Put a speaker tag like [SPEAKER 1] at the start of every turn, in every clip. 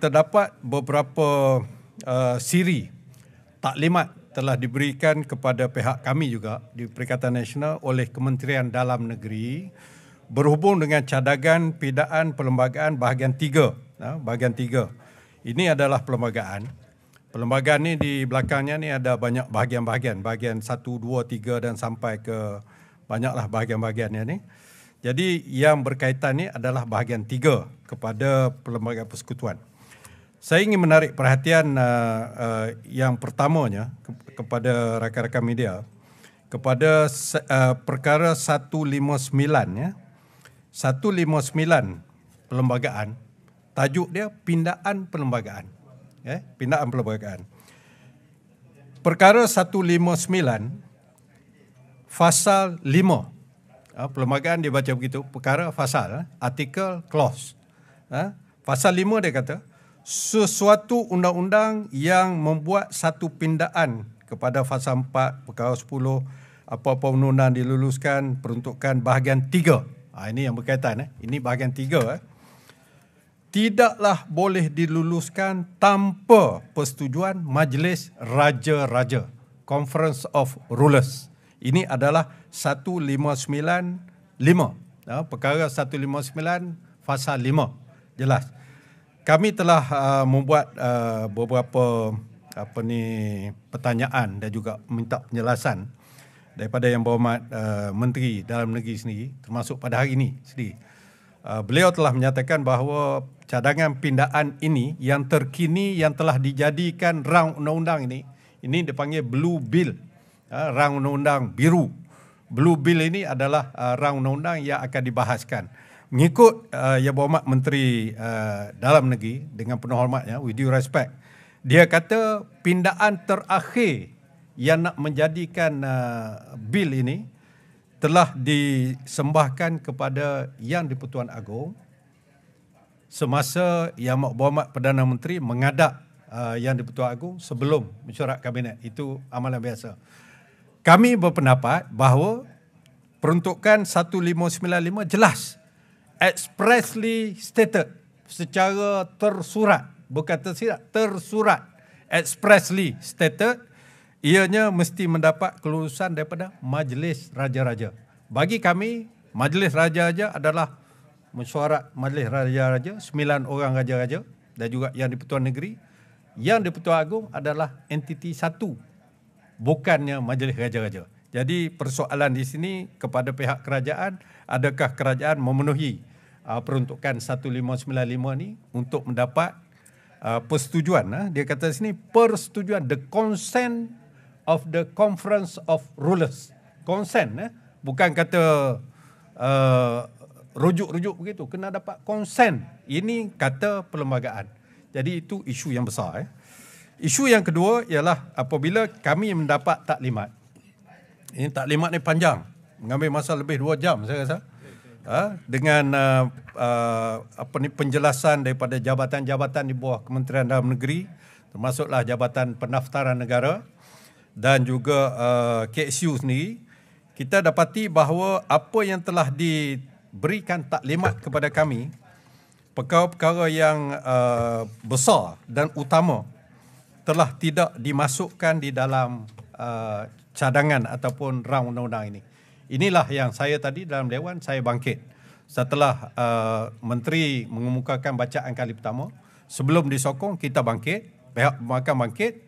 [SPEAKER 1] terdapat beberapa uh, siri taklimat telah diberikan kepada pihak kami juga di Perikatan Nasional oleh Kementerian Dalam Negeri berhubung dengan cadangan pidaan perlembagaan bahagian 3. Ha, bahagian tiga Ini adalah perlembagaan. Perlembagaan ini di belakangnya ini ada banyak bahagian-bahagian. Bahagian satu, dua, tiga dan sampai ke banyaklah bahagian-bahagiannya ini. Jadi yang berkaitan ini adalah bahagian tiga kepada perlembagaan persekutuan. Saya ingin menarik perhatian uh, uh, yang pertamanya ke- kepada rakan-rakan media kepada uh, perkara 159 ya. 159 perlembagaan tajuk dia pindaan perlembagaan. Ya, eh, pindaan perlembagaan. Perkara 159 fasal 5. Uh, perlembagaan dia baca begitu, perkara fasal, artikel clause. Uh, ah, fasal 5 dia kata sesuatu undang-undang yang membuat satu pindaan kepada fasa 4 perkara 10 apa-apa undang-undang diluluskan peruntukan bahagian 3. Ha, ini yang berkaitan eh. Ini bahagian 3 eh. Tidaklah boleh diluluskan tanpa persetujuan Majlis Raja-Raja. Conference of Rulers. Ini adalah 1595. Ha, perkara 1595 fasa 5. Jelas kami telah uh, membuat uh, beberapa apa ni pertanyaan dan juga minta penjelasan daripada yang berhormat uh, menteri dalam negeri sendiri termasuk pada hari ini sendiri. Uh, beliau telah menyatakan bahawa cadangan pindaan ini yang terkini yang telah dijadikan rang undang-undang ini ini dipanggil blue bill. Uh, rang undang-undang biru. Blue bill ini adalah uh, rang undang-undang yang akan dibahaskan mengikut uh, Yang Berhormat Menteri uh, Dalam Negeri dengan penuh hormatnya, with due respect, dia kata pindaan terakhir yang nak menjadikan uh, bil ini telah disembahkan kepada Yang di-Pertuan Agong semasa Yang Berhormat Perdana Menteri mengadap uh, Yang di-Pertuan Agong sebelum mencorak kabinet. Itu amalan biasa. Kami berpendapat bahawa peruntukan 1595 jelas expressly stated secara tersurat bukan tersirat tersurat expressly stated ianya mesti mendapat kelulusan daripada majlis raja-raja bagi kami majlis raja-raja adalah mesyuarat majlis raja-raja sembilan orang raja-raja dan juga yang di-Pertuan Negeri yang di-Pertuan Agong adalah entiti satu bukannya majlis raja-raja jadi persoalan di sini kepada pihak kerajaan adakah kerajaan memenuhi uh, peruntukan 1595 ni untuk mendapat uh, persetujuan uh. dia kata sini persetujuan the consent of the conference of rulers consent uh. bukan kata rujuk-rujuk uh, begitu kena dapat consent ini kata perlembagaan jadi itu isu yang besar eh. isu yang kedua ialah apabila kami mendapat taklimat ini taklimat ni panjang mengambil masa lebih dua jam saya rasa uh, Ha? dengan uh, uh, apa ni penjelasan daripada jabatan-jabatan di bawah Kementerian Dalam Negeri termasuklah Jabatan Pendaftaran Negara dan juga uh, KSU ni kita dapati bahawa apa yang telah diberikan taklimat kepada kami perkara-perkara yang besar dan utama telah tidak dimasukkan di dalam cadangan ataupun rang undang-undang ini inilah yang saya tadi dalam Dewan saya bangkit setelah uh, Menteri mengemukakan bacaan kali pertama sebelum disokong kita bangkit pihak pemakan bangkit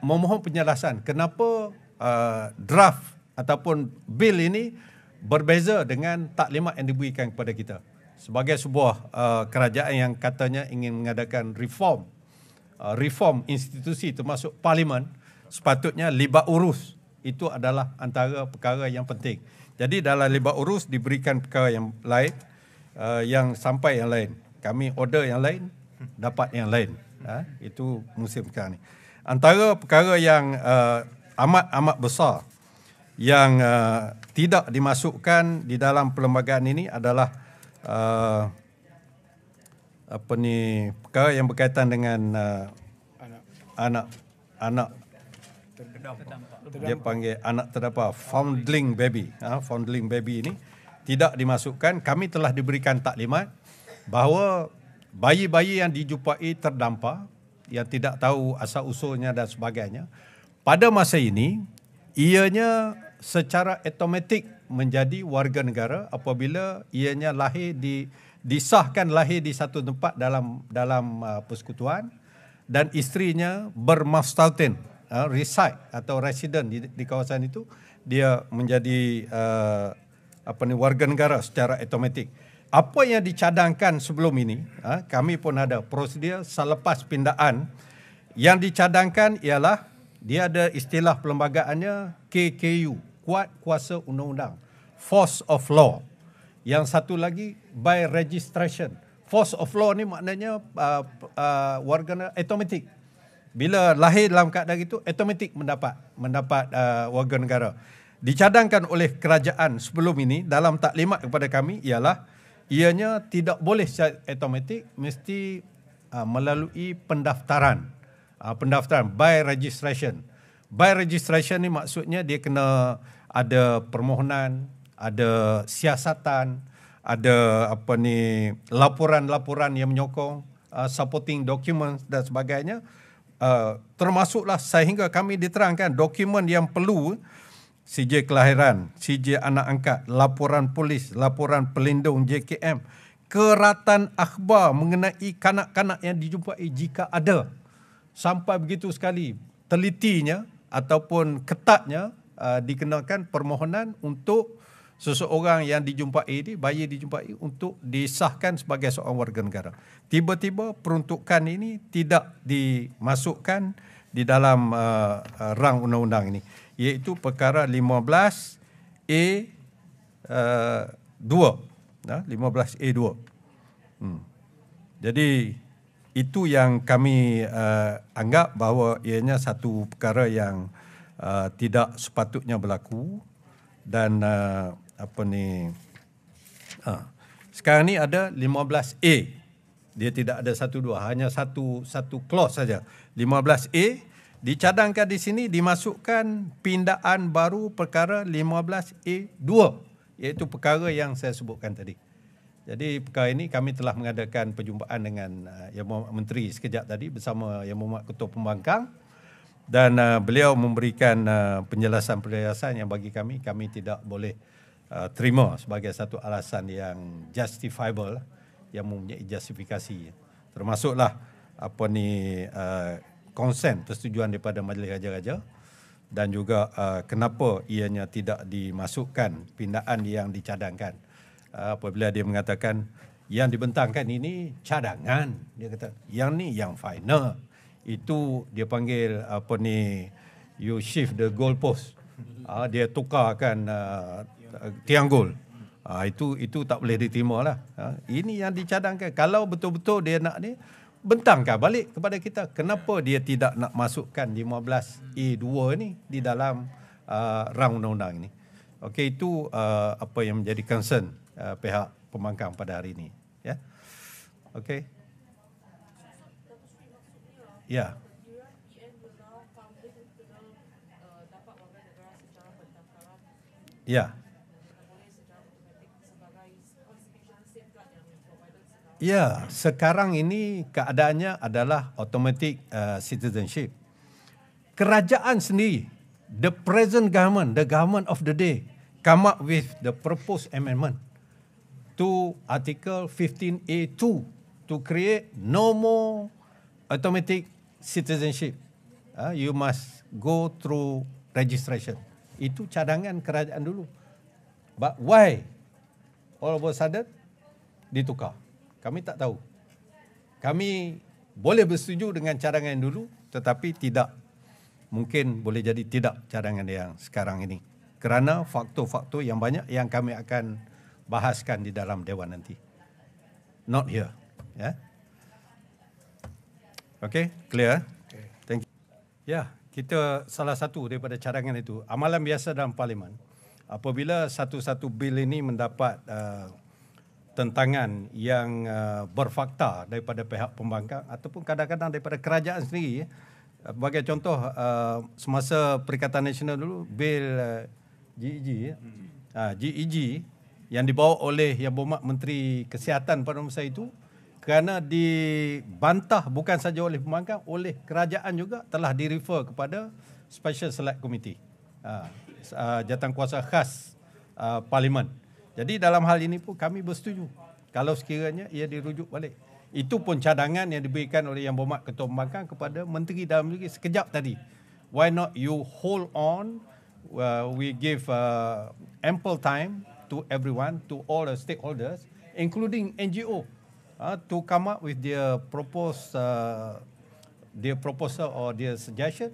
[SPEAKER 1] memohon penjelasan kenapa uh, draft ataupun bil ini berbeza dengan taklimat yang diberikan kepada kita sebagai sebuah uh, kerajaan yang katanya ingin mengadakan reform uh, reform institusi termasuk parlimen sepatutnya libat urus uh, itu adalah antara perkara yang penting. Jadi dalam lebat urus diberikan perkara yang lain, uh, yang sampai yang lain. Kami order yang lain, dapat yang lain. Uh, itu musim sekarang ini. Antara perkara yang amat-amat eh, uh, besar yang uh, tidak dimasukkan di dalam perlembagaan ini adalah uh, apa ni perkara yang berkaitan dengan uh, anak anak terdampak. Dia panggil anak terdampak foundling baby. Ha, foundling baby ini tidak dimasukkan. Kami telah diberikan taklimat bahawa bayi-bayi yang dijumpai terdampak yang tidak tahu asal usulnya dan sebagainya pada masa ini ianya secara automatik menjadi warga negara apabila ianya lahir di disahkan lahir di satu tempat dalam dalam uh, persekutuan dan isterinya bermastautin uh, reside atau resident di, di kawasan itu dia menjadi uh, apa ni warga negara secara automatik. Apa yang dicadangkan sebelum ini, uh, kami pun ada prosedur selepas pindaan yang dicadangkan ialah dia ada istilah perlembagaannya KKU, kuat kuasa undang-undang, force of law. Yang satu lagi by registration. Force of law ni maknanya uh, uh, warga automatic bila lahir dalam keadaan itu automatik mendapat mendapat uh, warga negara dicadangkan oleh kerajaan sebelum ini dalam taklimat kepada kami ialah ianya tidak boleh secara automatik mesti uh, melalui pendaftaran uh, pendaftaran by registration by registration ni maksudnya dia kena ada permohonan ada siasatan ada apa ni laporan-laporan yang menyokong uh, supporting documents dan sebagainya uh, Uh, termasuklah sehingga kami diterangkan dokumen yang perlu CJ kelahiran, CJ anak angkat, laporan polis, laporan pelindung JKM, keratan akhbar mengenai kanak-kanak yang dijumpai jika ada. Sampai begitu sekali telitinya ataupun ketatnya uh, dikenakan permohonan untuk seseorang yang dijumpai ini bayi dijumpai untuk disahkan sebagai seorang warga negara. Tiba-tiba peruntukan ini tidak dimasukkan di dalam uh, uh rang undang-undang ini iaitu perkara 15A uh, 2. 15A 2. Hmm. Jadi itu yang kami uh, anggap bahawa ianya satu perkara yang uh, tidak sepatutnya berlaku dan uh, apa ni ha. sekarang ni ada 15A dia tidak ada satu dua hanya satu satu clause saja 15A dicadangkan di sini dimasukkan pindaan baru perkara 15A2 iaitu perkara yang saya sebutkan tadi jadi perkara ini kami telah mengadakan perjumpaan dengan uh, Yang Menteri sekejap tadi bersama Yang Muhammad Ketua Pembangkang dan uh, beliau memberikan uh, penjelasan-penjelasan yang bagi kami kami tidak boleh uh, terima sebagai satu alasan yang justifiable yang mempunyai justifikasi termasuklah apa ni uh, persetujuan daripada majlis raja-raja dan juga uh, kenapa ianya tidak dimasukkan pindaan yang dicadangkan uh, apabila dia mengatakan yang dibentangkan ini cadangan dia kata yang ni yang final itu dia panggil apa ni you shift the goal post uh, dia tukarkan uh, tiang gol uh, ah, itu itu tak boleh diterima lah uh, ini yang dicadangkan kalau betul-betul dia nak ni bentangkan balik kepada kita kenapa dia tidak nak masukkan 15A2 e ni di dalam uh, rang undang-undang ini okey itu uh, apa yang menjadi concern uh, pihak pembangkang pada hari ini ya yeah? okey Ya. Ya. Ya, sekarang ini keadaannya adalah automatic uh, citizenship. Kerajaan sendiri, the present government, the government of the day, come up with the proposed amendment to Article 15A2 to create no more automatic citizenship. Uh, you must go through registration. Itu cadangan kerajaan dulu. But why all of a sudden ditukar? Kami tak tahu. Kami boleh bersetuju dengan cadangan dulu tetapi tidak. Mungkin boleh jadi tidak cadangan yang sekarang ini. Kerana faktor-faktor yang banyak yang kami akan bahaskan di dalam Dewan nanti. Not here. Yeah? Okey, clear. Eh? Okay. Thank you. Ya, yeah, kita salah satu daripada cadangan itu, amalan biasa dalam parlimen. Apabila satu-satu bil ini mendapat uh, tentangan yang uh, berfakta daripada pihak pembangkang ataupun kadang-kadang daripada kerajaan sendiri sebagai ya. contoh uh, semasa Perikatan Nasional dulu bil uh, GEG uh, GEG yang dibawa oleh yang bermak Menteri Kesihatan pada masa itu kerana dibantah bukan saja oleh pembangkang oleh kerajaan juga telah direfer kepada special select committee uh, ah, uh, ah, jawatankuasa khas uh, parlimen jadi dalam hal ini pun kami bersetuju kalau sekiranya ia dirujuk balik itu pun cadangan yang diberikan oleh yang berhormat ketua pembangkang kepada menteri dalam negeri sekejap tadi why not you hold on uh, we give uh, ample time to everyone to all the stakeholders including NGO uh, to come up with their propose uh, their proposal or their suggestion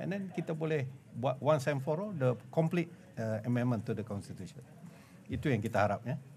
[SPEAKER 1] and then kita boleh buat once and for all the complete uh, amendment to the constitution itu yang kita harap ya yeah?